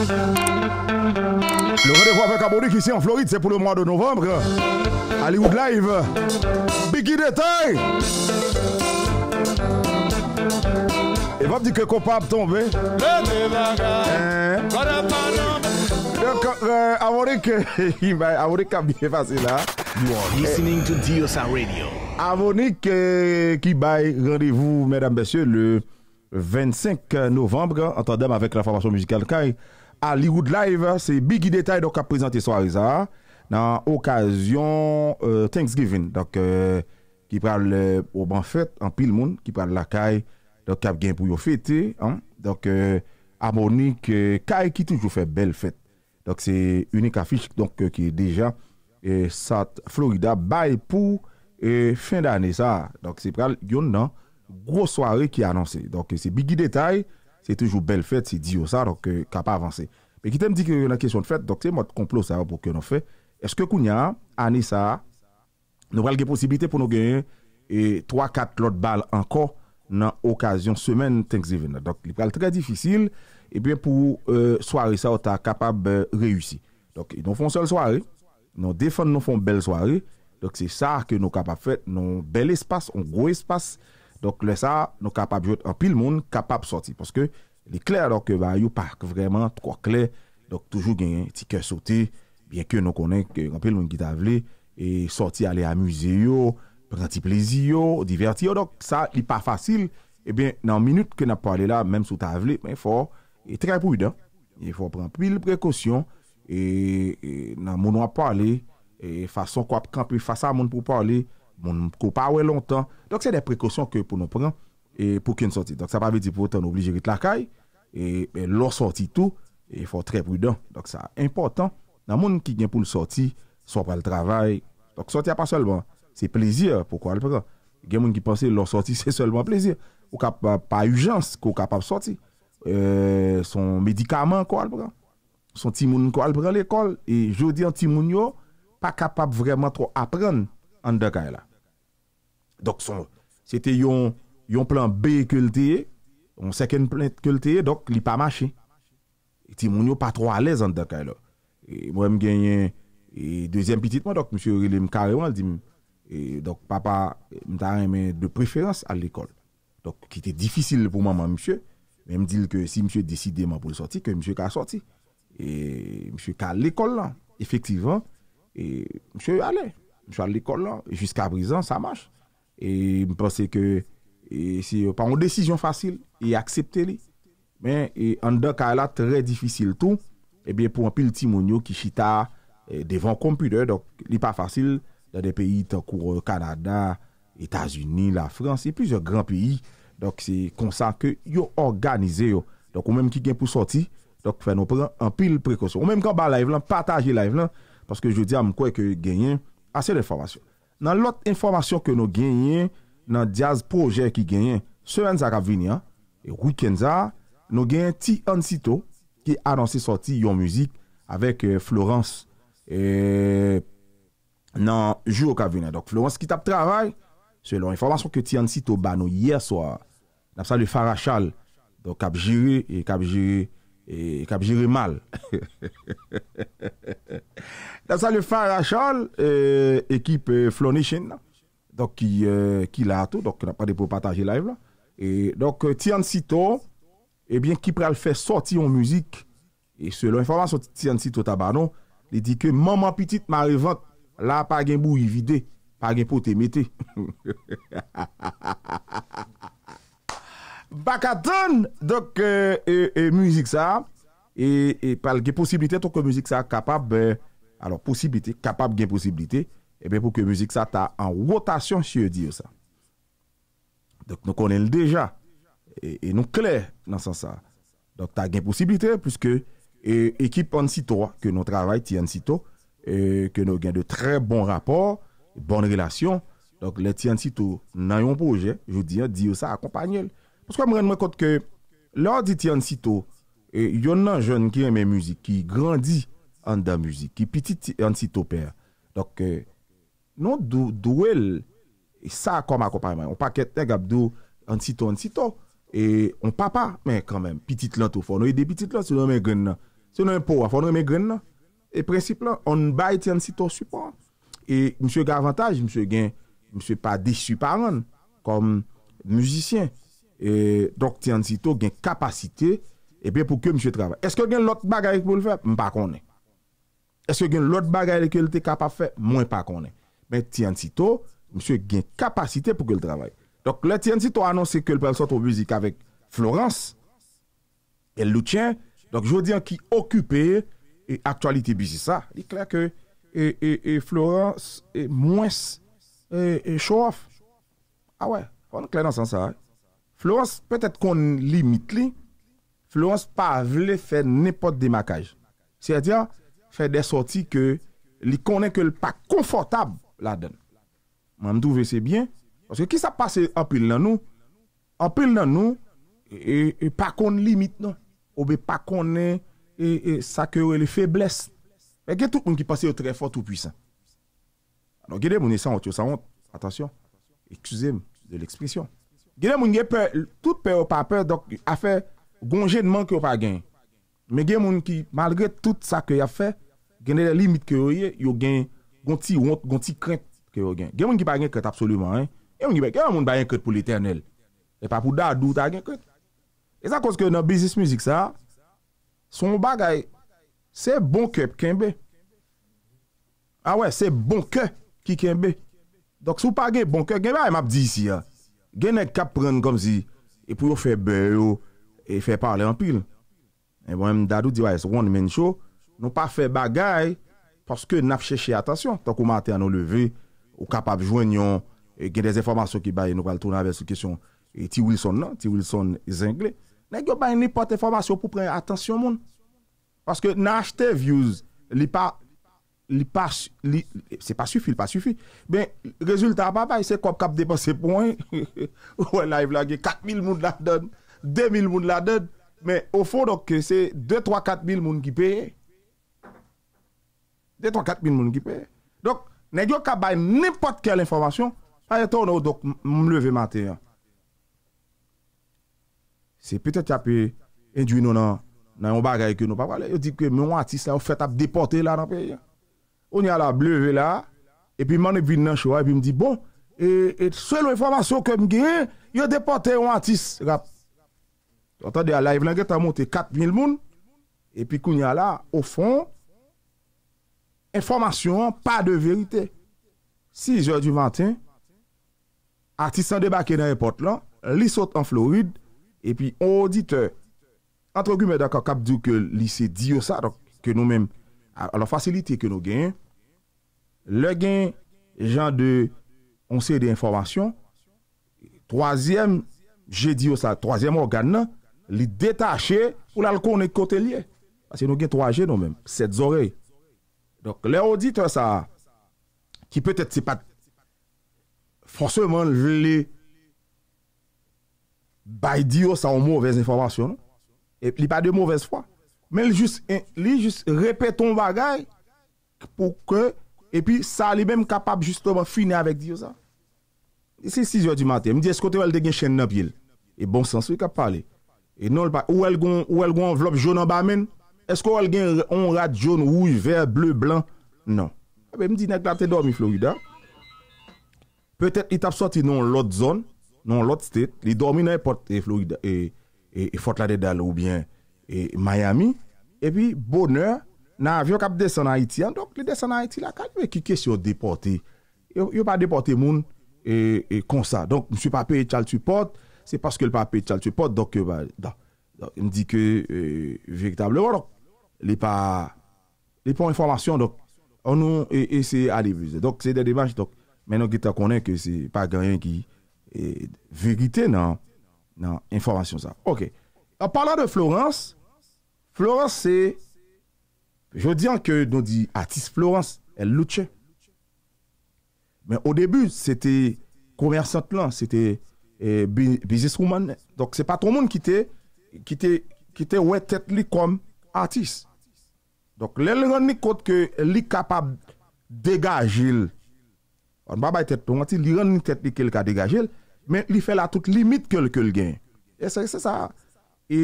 Le rendez-vous avec Abonic ici en Floride, c'est pour le mois de novembre. Hollywood Live, Biggie Detail Et va me dire que copain tomber. Hein. Eh. Donc, euh, Abonic, Abonic a bien passé là. You are listening to Diosa Radio. Euh, qui baille rendez-vous, mesdames, messieurs, le 25 novembre, en tandem avec la formation musicale Kai à Hollywood Live. C'est Biggie Détail qui a présenté soirée ça dans l'occasion euh, Thanksgiving. Donc, euh, qui parle euh, au fête en pile monde, qui parle la caille, donc qui a bien pour fêter. Hein? Donc, à euh, caille qui toujours fait belle fête. Donc, c'est unique affiche donc, qui est déjà et ça, Florida bail pour fin d'année ça. Donc, c'est une grosse soirée qui est annoncée. Donc, c'est Biggie Détail. Se euh, tejou euh, euh, bel fèt, se diyo sa, doke kapa avanse. Pe ki te mdi ki yon an kesyon fèt, doke se mwot komplo sa wapou ke nou fèt. Eske kou nyan, ane sa, nou pral ge posibilite pou nou genye, e 3-4 lot bal anko nan okasyon semen tenk zeven. Dok, li pral trey difisil, e pwen pou soare sa wata kapab reyusi. Dok, nou fon sol soare, nou defon nou fon bel soare, doke se sa ke nou kapap fèt, nou bel espas, nou gro espas, Donk lè sa nou kapap jote anpil moun kapap soti. Paske lè kler doke bayou park vreman 3 kler. Donk toujou genyen tike soti. Bienke nou konen anpil moun ki taveli. E soti ale amuze yo. Pren anti plezi yo. Diverti yo. Donk sa li pa fasil. Ebyen eh nan minute ke nan pale la menm sou taveli. Men fò. E trepou yon. E fò pren anpil prekosyon. E nan moun wap pale. E fason kwa kampi fasa moun pou pale. moun koupa wè lontan. Dok se de prekosyon ke pou nou pran, e pou ki nou sorti. Dok sa pa ve di pou otan oblijerit lakay, e, e lor sorti tou, e fò tre prudan. Dok sa important, nan moun ki gen pou nou sorti, sou pral travay, dok sorti a pa solban. Se plezir pou kwa lpran. Gen moun ki pense lor sorti, se solban plezir. Ou kap pa ujans, kou kapap sorti. E, son medikaman kwa lpran, son timoun kwa lpran l'ekol, e jodi an timoun yo, pa kapap vreman tro apran, an dekay la. Dok son, se te yon plan B ke lteye, yon second plan ke lteye, dok li pa mache. E ti moun yo pa tro alez an dekay lo. E mwen m genye, e dezyen pitit mwen, dok msye rile m karewan, di m, dok papa m ta reme de preferans a l'ekol. Dok ki te difisil pou maman msye, men m dil ke si msye deside man pou l'soti, ke msye ka l'soti. E msye ka l'ekol lan, efektivan, e msye ale, msye a l'ekol lan, e jiska brisan sa mache. E mpwese ke se yon pa yon desijon fasil e aksepte li. Men, an de ka la tre difícil tou, e ben pou an pil timon yo ki chita devan kompude. Dok li pa fasil la de peyi takou Kanada, Etasuni, la Frans, e pizor gran peyi. Dok se konsa ke yon organize yo. Dok ou menm ki gen pou soti, dok fè nou pren an pil prekoso. Ou menm kan ba live lan, pataje live lan, paske je di a mkwe ke genyen asel informasyon. nan lot informasyon ke nou genyen nan jazz proje ki genyen semen za kab vinyan nou genyen ti ansito ki anansi sorti yon muzik avek euh, Florence e, nan jou kab vinyan Florence ki tap travay selon informasyon ke ti ansito ba nou yerswa napsa le farachal kab jire e mal Dansalye Farachal, ekip Flonishen, ki la ato, ki nan pade pou pataje live la. Et donc, euh, Tian Sito, et eh bien ki pral fè sorti yon mouzik, et selon informasyon Tian Sito tabanon, li dike, maman pitit ma revant, la pagen bou yi vide, pagen pou te mette. Bakaton, euh, et mouzik sa, et palge posibilite, et mouzik sa kapap be, alo posibilite, kapab gen posibilite, ebe pou ke mouzik sa ta an votasyon si yo diyo sa. Dok nou konen l deja, e nou kler nan san sa. Dok ta gen posibilite, pwiske ekip an sito, ke nou travay tiyan sito, e ke nou gen de tre bon rapor, bon relasyon, dok le tiyan sito nan yon pouje, yo diyan diyo sa akompanyel. Pwiske mwen mwen kote ke lor di tiyan sito, yon nan joun ki eme mouzik, ki grandi, an da muzik, ki pitit an sito per. Dok, euh, nou dou wel, e sa kom akopayman, ou paket neg ap dou an sito, an sito, e ou papa, men, kanmen, pitit lan to fon, ou e de pitit lan, se non men gren nan, se non men pou, an fon ren men gren nan, e prinsip lan, on bay ti an sito supo. E, msye gavantaj, msye gen, msye pa de suparan, kom mzisyen, e, dok ti an sito gen kapasite, e pe pou ke msye travay. Eske gen lot bagay pou l'fèp? Mpa konen. Eske gen lot bagay li ke li te kapap fe? Mwen pa konen. Men tientito, msye gen kapasite pou ke li trabay. Donk le tientito anonsi ke li pel soto buzik avek Florence, el lou tien, donk jodi an ki okupe e aktualite buzik sa. E kler ke, e Florence, e mwens, e show off. A we, kon kler nan san sa. Florence, petet kon limit li, Florence pa vle fe nepot demakaj. Se a diyan, fait des sorties que li connaît que le pas confortable la donne me bien, qui qui en pile dans nous en pile dans nous et pas et pas qu'on que tout monde qui qui au très fort tout puissant attention excusez de l'expression des tout peur toute peur pas peur gain. Mais qui tout que a fait genè lè limit kè yo yè, yo gen gonti krent kè yo gen. Gen moun ki pa gen krent absoloumen, gen moun ki pa gen krent pou l'Eternel, e pa pou dadou ta gen krent. E sa koske nan business music sa, son bagay, se bon kèp kèmbe. A wè, se bon kèp ki kèmbe. Dok sou pa gen bon kèp, gen e mè ap di si ya, genè kèp pren gòm zi, e pou yo fè bè yo, e fè parle anpil. E mwen mè dadou di wè es ron men chò, nou pa fe bagay, paske naf chèche atensyon, ton kouman te an nou leve, ou kapab jwen yon, gen de zè formasyon ki baye, nou pal tou nan vè sè kèsyon, ti Wilson nan, ti Wilson zèngle, nan gyo baye nipot de formasyon pou prey atensyon moun, paske nan achte views, li pa, li pa, li, se pa sufi, li pa sufi, ben rezultat pa baye, se kop kap depose poun, ou enay vlagye, 4.000 moun la dèd, 2.000 moun la dèd, men ou fo doke se 2.000, 3.000, 4.000 moun ki peye, 2, 3, 4 mil moun ki pe. Dok, nè diyo kabay nipote kel informasyon, aye ton nou, dok m lueve mante. Se petè tchapè, enjou nou nan yon bagay ke nou papalè, yo di ke moun atis la, yo fèt ap depote la nan pe. O nyala, bleve la, epi man e bin nan choua, epi m di, bon, eti sel informasyon ke m ge, yo depote m an atis. Yo tade a live langet, a monté 4 mil moun, epi kou nyala, o fon, informasyon, pa de verite. 6 yoj du vantin, artisan debake nan e pot lan, li sot an florid, epi on odite, antro kume daka kap diw ke li se diyo sa, ke nou men, ala fasilite ke nou gen, le gen, jan de, on se de informasyon, 3yem, je diyo sa, 3yem organ nan, li detache, ou la l konen kote liye. Asi nou gen 3G nou men, 7 zorey, Lè non? ou dit wè sa ki pètè tse pat fonseman lè bay diyo sa ou mouvèz informasyon lè pa de mouvèz fwa lè jous repè ton bagay pou kè e pi sa lè mèm kapap finè avèk diyo sa se si zyo di matè, mè di eskote wè lè de gen chèn nop yè e bon sens wè kap pale ou wè lè gwen vlop jounan bamen Esko al gen on rad joun, wouj, ver, ble, blan? Non. Mdi nek la te dormi Florida. Petet it ap soti non l'ot zon, non l'ot stet. Li dormi nan e pot Florida, e Fort Lauderdale ou bien Miami. E pi boner, nan avyon kap desan Haiti. Dok le desan Haiti la, kan yon ve kike se yon deporti. Yon pa deporti moun konsa. Donk msi pape e chal tu pot, se paske l pape e chal tu pot, dok yon ba da. Mdi ke vek tablo. Wadok, lè pa, lè pa informasyon dok, an nou, e se a devise. Dok, se de debaj, dok, menon ki ta konen ke se pa ganyan ki ve gite nan informasyon sa. Ok. An pala de Florence, Florence se, je diyan ke nou di, artiste Florence el loutche. Men, ou debu, se te koumer sant lan, se te bizis rouman, dok se pa ton moun ki te, ki te wetet li kom artiste. Donk lè lè rè nè kote ke lè kapab degajil. An babay tèt ton gati, lè rè nè tèt lè kelka degajil, men lè fè la tout limit kelke lgen. E sè sè sa. E,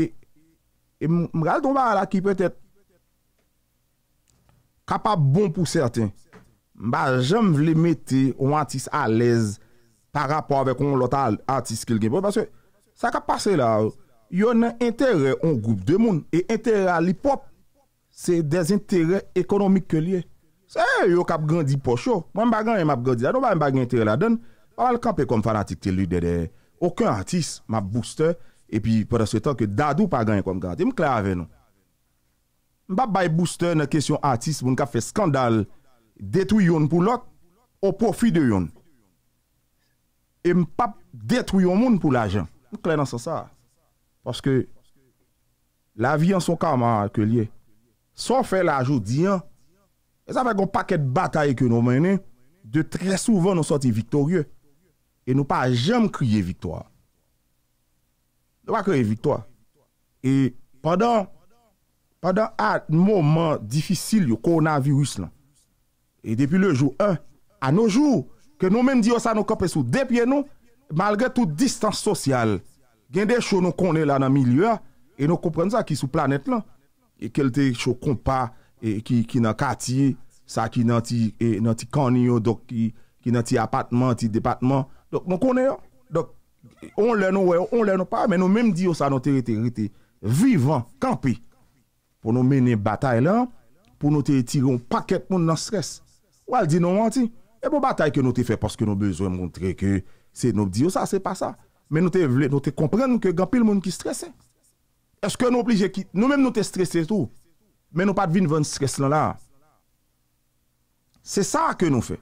e mga lè ton bar la ki pwè tèt kapab bon pou sèrten. Mba jèm lè mette ou an tis alèz pa rapò avèk ou an lota an tis kelke lgen. Bon, pwè sè sa ka pase la, yon nan entère ou goup de moun e entère a li pop Se dezintere ekonomik ke liye. Se yo kap grandi pochou. Mwen bagan yon map ganti. Ado mwen bagan yon teri la den. Wala kap e kom fanatik te li de de. Okan artist map booster. E pi pwede sou etan ke dadou pagan yon kom ganti. Mwen kle ave nou. Mwen pap bay booster nan kesyon artist. Mwen kap fe skandal. Detou yon pou lot. Ou profi de yon. E mwen pap detou yon moun pou la jen. Mwen kle nan sa sa. Paske. La vi an so kaman ke liye. Sò fè la joudi an, e sa fè goun paket bataye ke nou menen, de trè souvan nou soti victorie, e nou pa jèm kriye victoire. Nou pa kriye victoire. E, padan, padan a mouman difisil yo koronavirus lan, e depi le joun an, a nou joun, ke nou men di osa nou kapè sou depye non? nou, malge tout distans sosyal, gen de chou nou konè la nan miliè, e nou kompren sa ki sou planet lan, E kelte chou kompa e ki nan katiye, sa ki nan ti e, kaniyo, ki nan ti apatman, ti depatman. Donk nou konè yo. Donk, on lè nou wè, on lè nou pa, men nou menm diyo sa nou teriterite, vivan, kampi, pou nou mène batay lan, pou nou te etiron paket moun nan stres. Wal di nou an ti, e bo batay ke nou te fè, paske nou bezwen moun treke, se nou diyo sa, se pa sa. Men nou te vle, nou te kompren, nou ke gampil moun ki stres se. Eske nou plije kit. Nou menm nou te stresse etou. Men nou pat vin van stresse lan la. Se sa ke nou fe.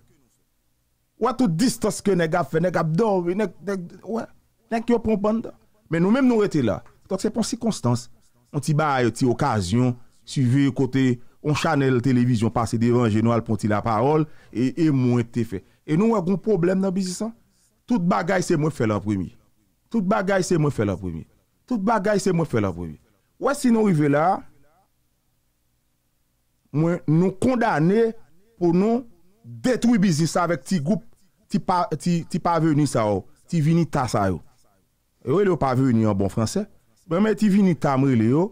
Ou atou distos ke neg ap fe, neg ap do, neg yo ponpanda. Men nou menm nou rete la. Tot se pon si konstans. On ti ba a yo ti okasyon, si ve kote, on chanel televizyon, pase devan geno alponti la parol, e mwen te fe. E nou wak ou problem nan bizisan? Tout bagay se mwen fe lan premie. Tout bagay se mwen fe lan premie. Sout bagay se mwen fè la vwen mi. Wè si nou i vè la, mwen nou kondane pou nou detwi bizisa vèk ti group, ti paveni sa yo, ti vini tasa yo. Yo e, e lou paveni yo bon franse. Mwen men ti vini tamri le yo,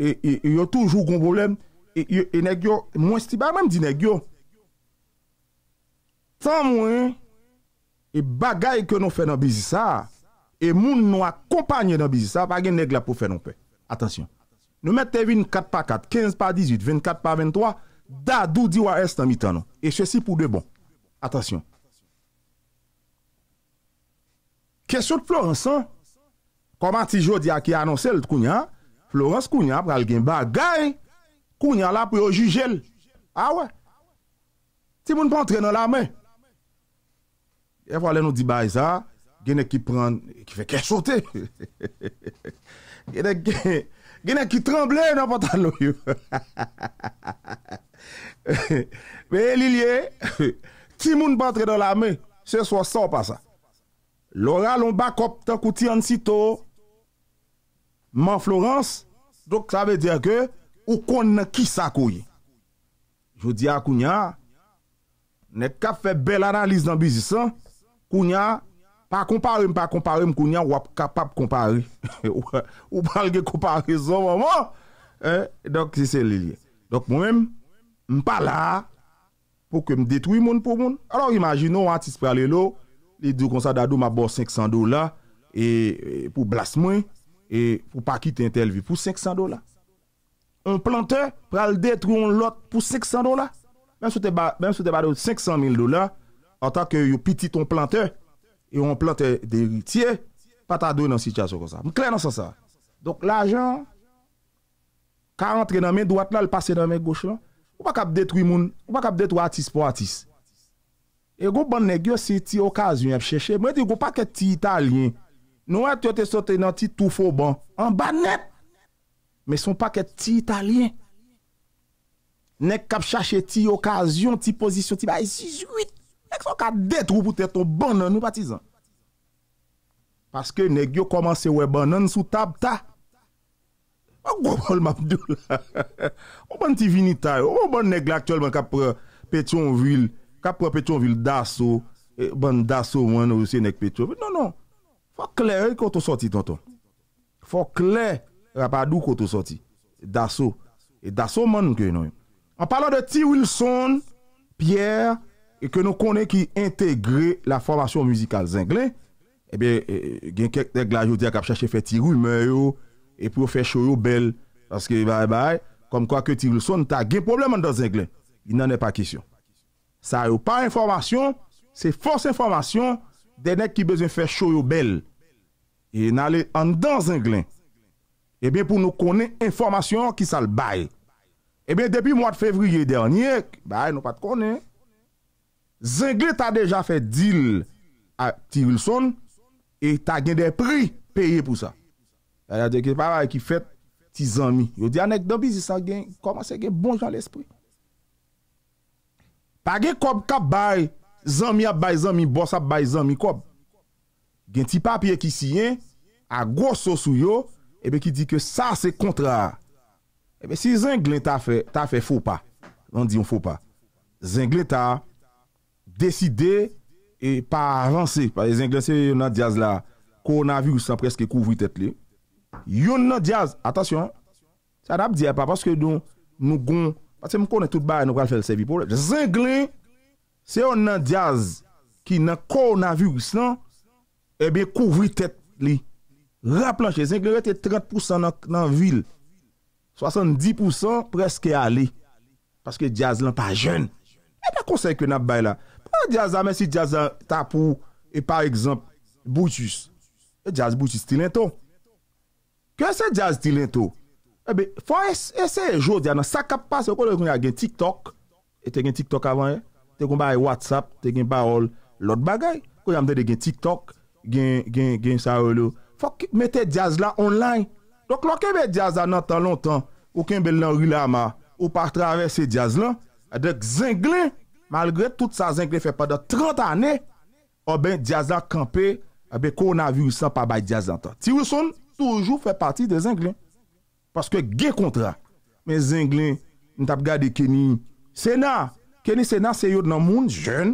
e, e, e yo toujou goun bolem, e negyo, mwen sti ba mwen di negyo. Tam mwen, e bagay ke nou fè nan bizisa a, E moun nou akompanyen nan bizisa pa gen neg la pou fè non pè. Atensyon. Nou mè tevin 4 pa 4, 15 pa 18, 24 pa 23. Da dou diwa estan mitan nou. E chesi pou de bon. Atensyon. Kèsyon t'Florence an. Koman ti jodi a ki anonsè lè t'kounyan. Florence kounyan pral gen bagay. Kounyan la pou yo jujel. A ah wè. Ti moun pou antre nan la mè. E fwa lè nou di bay sa... genè ki pren, ki fè kè chote, genè ki tremble, nan patan lò yò. Pe li liè, ki moun batre dan la mè, se swa sa ou pa sa. Lora loun bakop, tan kouti an sito, man Florence, dok sa ve diè ke, ou kon nan ki sa kouye. Je diè akounya, nek ka fè bel analise nan bizisan, akounya, pa kompare m pa kompare m koun yan wap kapap kompare ou pal ge kompare son waman e, eh, dok se se liye dok mwen m pa la pou ke m detwoy moun pou moun alor imajinon an ti se prale lo li di kon sa dadou ma bo 500 dola e pou blas mwen e pou pa kite intelvi pou 500 dola un planteur pral detwoy lot pou 500 dola men sou te bade 500 mil dola an tak yo piti ton planteur Yon plante deri tiye, pata dou nan sityasyon kon sa. Mklen nan san sa. Dok la jan, ka rentre nan men, dwat la l pase nan men goch lan, wak ap detwimoun, wak ap detw atis pou atis. Ego ban negyo se ti okasyon ap cheshe, mwen di go pa ket ti italien, nou e te sote nan ti toufo ban, an ban net, me son pa ket ti italien. Nek kap chashe ti okasyon, ti posisyon, ti bay zizuit. Fok a det rou pou tè ton ban nan nou patizan. Paske neg yo koman se wè ban nan sou tab ta. A oh, go bol ma mdou oh la. O oh, ban ti vinita yo. O ban bon bon neg lak cholman kap pre Petionville. Kap pre Petionville daso. E eh, ban daso mwen ou se nek Petionville. Non, non. Fok lè yon koto soti ton ton. Fok lè rapadou koto soti. Daso. E daso mwen mke yon yon. An palon de T. Wilson, Pierre, e ke nou konen ki integre la formasyon muzikal zinglen, eh e eh, ben eh, gen kek deg la yo di ak ap chache fe tiru yu meyo, e pou yo fe shoyo bel, paske bay bay, kom kwa ke tiru son, ta gen problem an dan zinglen, y nan e pa kisyon. Sa yo pa informasyon, se fos informasyon, denek ki bezen fe shoyo bel, e nan le an dan zinglen, e ben pou nou konen informasyon ki sal bay, e ben depi mwad fevriye dernyek, bay nou pat konen, Zenglet a deja fè dil a tiril son e ta gen de pri peye pou sa. A ya deke paray ki fèt ti zami. Yo di anek do bizisa gen koman se gen bonjwa l'esprit. Pa gen kob ka bay zami ap bay zami bosa ap bay zami kob. Gen ti papye ki siyen a gwo sou sou yo ebe ki di ke sa se kontra. Ebe si zenglet a fè fò pa. An di yon fò pa. Zengleta Deside e pa avanse. Pari zengle se yon nan jaz la, koronavirousan preske kouvri tet li. Yon nan jaz, atasyon, sa da ap diye pa, paske nou goun, pati m konen tout baye nou pral fel sevi pou. Zengle, se yon nan jaz ki nan koronavirousan, ebe kouvri tet li. Rapplanche, zengle rete 30% nan vil. 70% preske ale. Paske jaz lan pa jen. Epa konsek yon nan baye la. jaz amen si jaz tapou e par ekzamp, bouchis e jaz bouchis tilento kwen se jaz tilento e be, fon e se jo diya nan sakap pas, e kon yo kon ya gen tiktok e te gen tiktok avan e te kon ba e whatsapp, te gen parol lot bagay, kon yamde de gen tiktok gen, gen, gen sarolo fon ki mette jaz la online donk loke be jaz nan tan lontan ou ken bel nan rilama ou partrave se jaz lan adek zenglen Malgre tout sa Zenglen fè pa de 30 anè, ou oh ben Djazan kampe, ou eh ben kon avi ou san pa bay Djazan tan. Tiri son, toujou fè pati de Zenglen. Paske gen kontra. Men Zenglen, nou tap gade Keni Sena. Keni Sena se yot nan moun jen,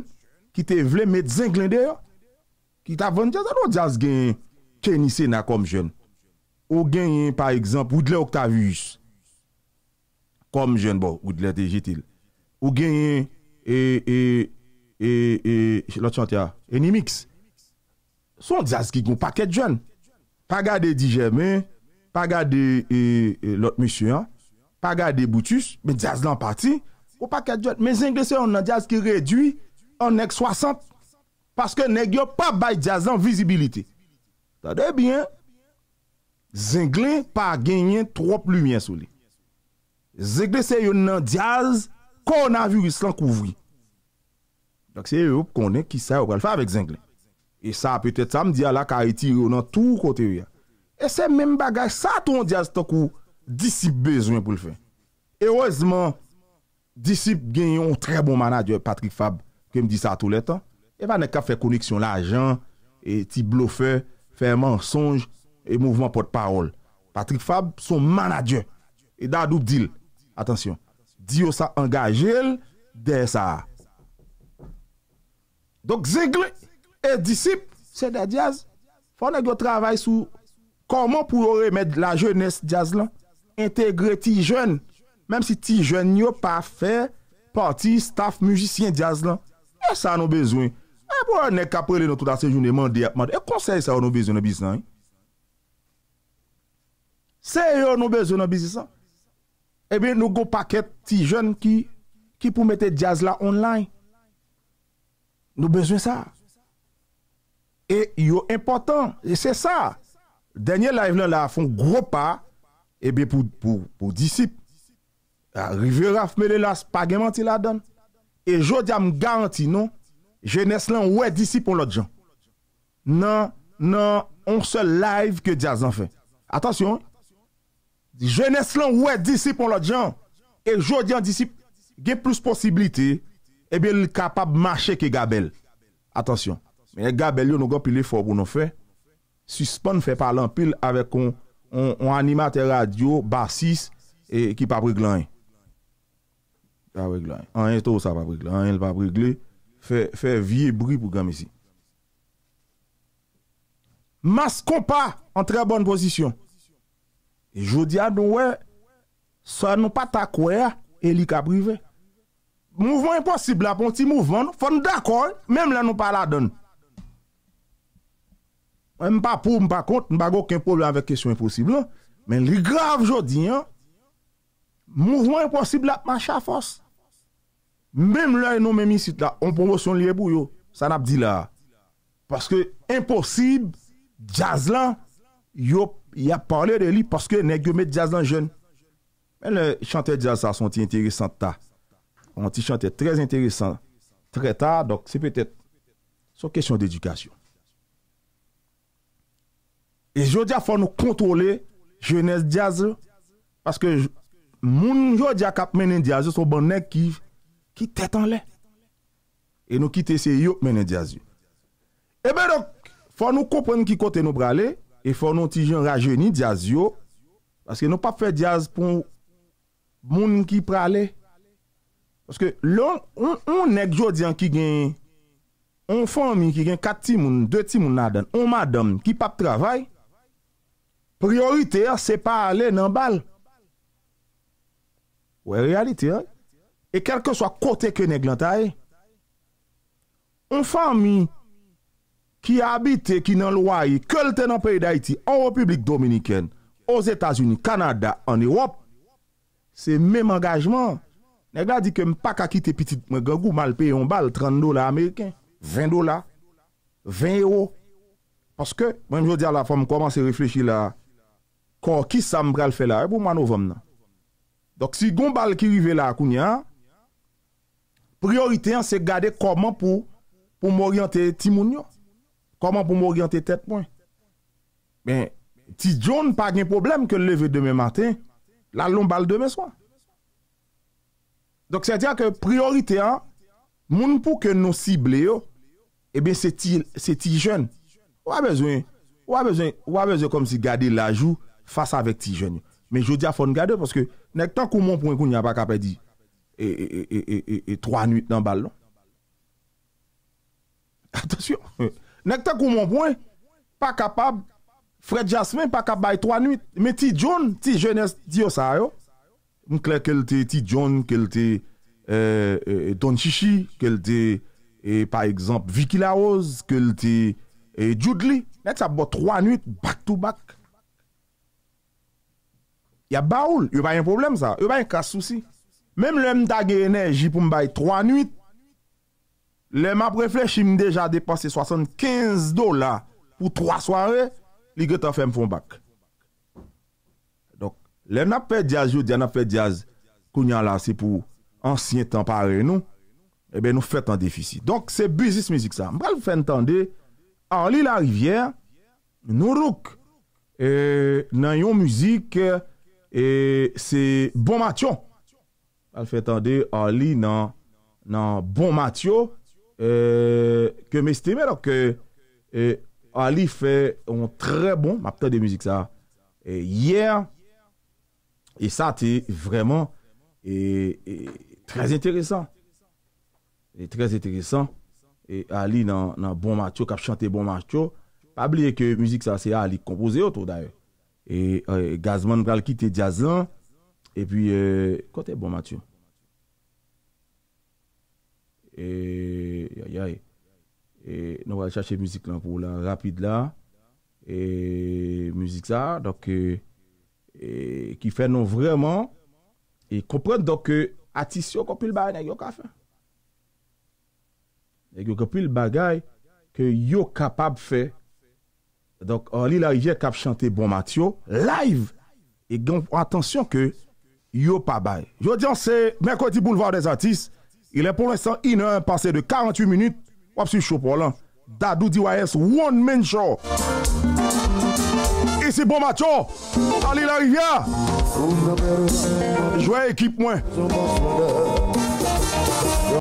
ki te vle met Zenglen de yo. Ki tap vende Djazan ou Djaz gen, Keni Sena kom jen. Ou gen yon par ekzamp, Oudle Octavius, kom jen bo, Oudle Tejitil. Ou gen yon, e, e, e, e lot chante ya, enimix. Son jaz ki goun paket jwen. Pa gade di jeme, pa gade e, e, lot misyon, pa gade boutus, men jaz lan pati, pou paket jwen. Men zengle se yon nan jaz ki redwi an ek 60, paske negyo pa bay jaz lan visibilite. Tade bien, zengle pa genye trop luyen sou li. Zengle se yon nan jaz Koronaviris lan kouvri. Dok se yo konen ki sa yo kwa l fa avek zengle. E sa apetet sam diya la ka iti yonan tou kote yonan. E se men bagaj sa ton diya stok ou disip bezwen pou l fe. Ewozman, disip gen yon tre bon manadye Patrick Fab kem di sa tou letan. Ewa ne ka fe koneksyon la ajan, e ti blofe, fe mensonj, e mouvman pot parol. Patrick Fab son manadye. E da dup dil. Atensyon. Diyo sa angaje l, de sa. Dok zingle, e disip, sè de jazz, fòne gyo travay sou, koman pou remèd la jènes jazz lan, entègre ti jèn, mèm si ti jèn nyo pa fè, pa ti staf mùjisyen jazz lan, e sa nou bezwen. E pò, ne kaprele nou touta se joun de man di apman, e konsey se yo nou bezwen nou bizisan. Se yo nou bezwen nou bizisan, Ebe eh nou go paket ti jen ki pou mette jazz la online. Nou bezwen sa. E yo important. E se sa. Denye live la fon gro pa. Ebe pou disip. A rivye raf mele la spageman ti la don. E jodi am garanti non. Je nes lan wè disip pou lot jan. Nan, nan, on se live ke jazz nan fe. Atensyon. Di jwènes lan wè disipon lò diyan, e jwè diyan disip, gen plus posibilite, e eh bel kapab mache ke gabel. Atensyon, men e gabel yo nou gan pile fò pou nou fè, si spon fè palan pile avèk on animate radio, basis, e ki pap règle an. An yon to sa pap règle, an yon pap règle, fè vie brou pou gam e si. Mas kon pa, an trè bon posisyon. Jodi a nou we, sa nou pa takwe, e li ka prive. Mouvment imposible ap, moun ti mouvment, foun d'akoy, mem la nou pa la don. M pa pou, m pa kont, m pa gò ken problem vek kesyon imposible. Men li grav jodi, mouvment imposible ap, macha fos. Mem la e nou men misit la, on poun wos yon liye bou yo, sa nap di la. Paske imposible, jazlan, yop, ya parle de li paske ne gome jaz lan jen, men chante jaz sa son ti interesant ta, son ti chante trez interesant tre ta, donk se petet son kesyon de edukasyon. E jodia fwa nou kontrole jenez jaz, paske moun jodia kap menen jaz, sou ban nek ki tetan le, e nou kite se yop menen jaz yo. E eh ben donk fwa nou kompren ki kote nou brale, e fò nou ti jen raje ni diaz yo, paske nou pa fè diaz pou moun ki prale. Paske lò, ou neg jò diyan ki gen ou fò mi ki gen kat timoun, de timoun nadan, ou madan, ki pap travay, priorite ya se pa ale nan bal. Ou e realite ya. E kelke swa kote ke neg lantay, e, ou fò mi ki abite, ki nan loy, kel tenan pey da iti, an republik dominiken, os Etats-Unis, Kanada, an Erop, se menm angajman, negla di ke m pak akite pitit, mwen gengou mal pey yon bal, 30 dola Ameriken, 20 dola, 20 euro, paske, mwen jwou di ala fòm, mwen koman se reflechi la, kon ki sa mbrel fe la, e pou man nou vòm nan. Dok si goun bal ki rive la akoun ya, priorite an se gade koman pou, pou mw oriente timoun yo, Koman pou m oryante tet mwen? Men, ti joun pa gen problem ke leve deme maten, la loun bal deme swan. Dok se diyan ke priorite an, moun pou ke nou si ble yo, ebe eh se ti joun. Ou a bezwen, ou a bezwen, ou a bezwen kom si gade la jou fasa vek ti joun yo. Men joudi a fon gade, pwoske nek tan kou moun pwen kou n'ya pa kapè di e 3 nuit nan bal non. Atensyon, atensyon, Nèk ta kou moun pwen, pa kapab, Fred Jasmin pa kap bay 3 nuit, mè ti John, ti jeunesse, diyo sa yo. Mkler ke lte ti John, ke lte euh, euh, Don Chichi, ke lte, par ekzamp, Vicky Laoz, ke lte Judli. Nèk sa bo 3 nuit, bak tou bak. Ya ba oul, yo bayen problem sa, yo bayen kas souci. Mèm lèm da genè, jipou mbay 3 nuit, Le m ap reflech im deja depase 75 dola pou 3 soare li getan fèm fon bak Le m ap fè diaz yo, di an ap fè diaz kounyan la se pou ansyen tanpare nou ebe nou fèt an defisi Donk se bizis mizik sa Mbal fè ntande, an li la rivyè nou rouk e nan yon mizik e se bon matyon Mbal fè ntande, an li nan bon matyon Euh, que m'estime alors que euh, Ali fait un très bon matin de musique ça. Et hier, et ça, c'est vraiment et, très intéressant. Et très intéressant. Et Ali, dans, Bon Macho, qui a chanté Bon Macho, pas oublier que musique ça, c'est Ali composé autour d'ailleurs. Et euh, Gazman va quitter Jazzan. Et puis, côté Bon Macho. Et Nou al chache mouzik lan pou la rapide la E mouzik sa Donk e, e Ki fè non vreman E kompren donk e Atis yo kompil bagay nan yo ka fè Nan yo kompil bagay Ke yo kapab fè Donk an li la Ije kap chante bon matyo Live E donk atansyon ke yo pa bay Yo diyan se Mekwoti Boulevard des Atis Il en pou l'instant inan Passe de 48 minute Wap si chou polan Dado D.Y.S. One Man Show E se bon macho Ale la rivya Jouè ekip mwen